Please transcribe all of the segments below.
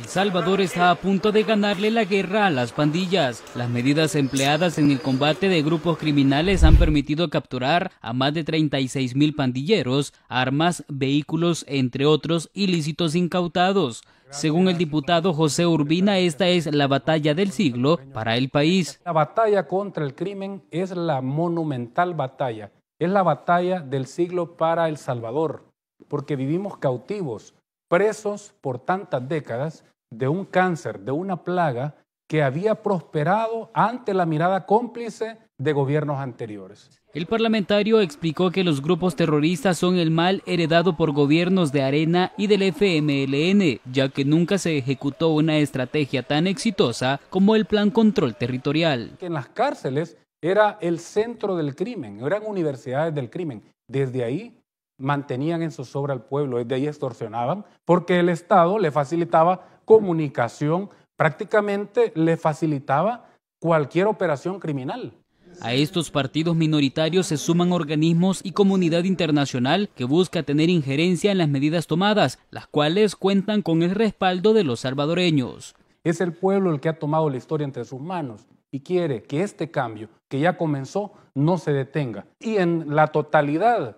El Salvador está a punto de ganarle la guerra a las pandillas. Las medidas empleadas en el combate de grupos criminales han permitido capturar a más de 36 mil pandilleros, armas, vehículos, entre otros ilícitos incautados. Según el diputado José Urbina, esta es la batalla del siglo para el país. La batalla contra el crimen es la monumental batalla. Es la batalla del siglo para El Salvador, porque vivimos cautivos presos por tantas décadas de un cáncer, de una plaga que había prosperado ante la mirada cómplice de gobiernos anteriores. El parlamentario explicó que los grupos terroristas son el mal heredado por gobiernos de Arena y del FMLN, ya que nunca se ejecutó una estrategia tan exitosa como el Plan Control Territorial. En las cárceles era el centro del crimen, eran universidades del crimen. Desde ahí mantenían en su sobra al pueblo, De ahí extorsionaban, porque el Estado le facilitaba comunicación, prácticamente le facilitaba cualquier operación criminal. A estos partidos minoritarios se suman organismos y comunidad internacional que busca tener injerencia en las medidas tomadas, las cuales cuentan con el respaldo de los salvadoreños. Es el pueblo el que ha tomado la historia entre sus manos y quiere que este cambio que ya comenzó no se detenga. Y en la totalidad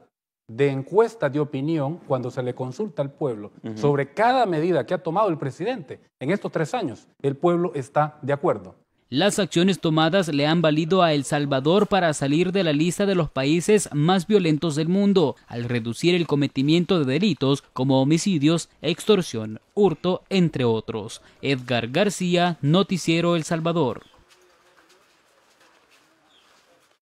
de encuesta de opinión cuando se le consulta al pueblo sobre cada medida que ha tomado el presidente en estos tres años. El pueblo está de acuerdo. Las acciones tomadas le han valido a El Salvador para salir de la lista de los países más violentos del mundo, al reducir el cometimiento de delitos como homicidios, extorsión, hurto, entre otros. Edgar García, Noticiero El Salvador.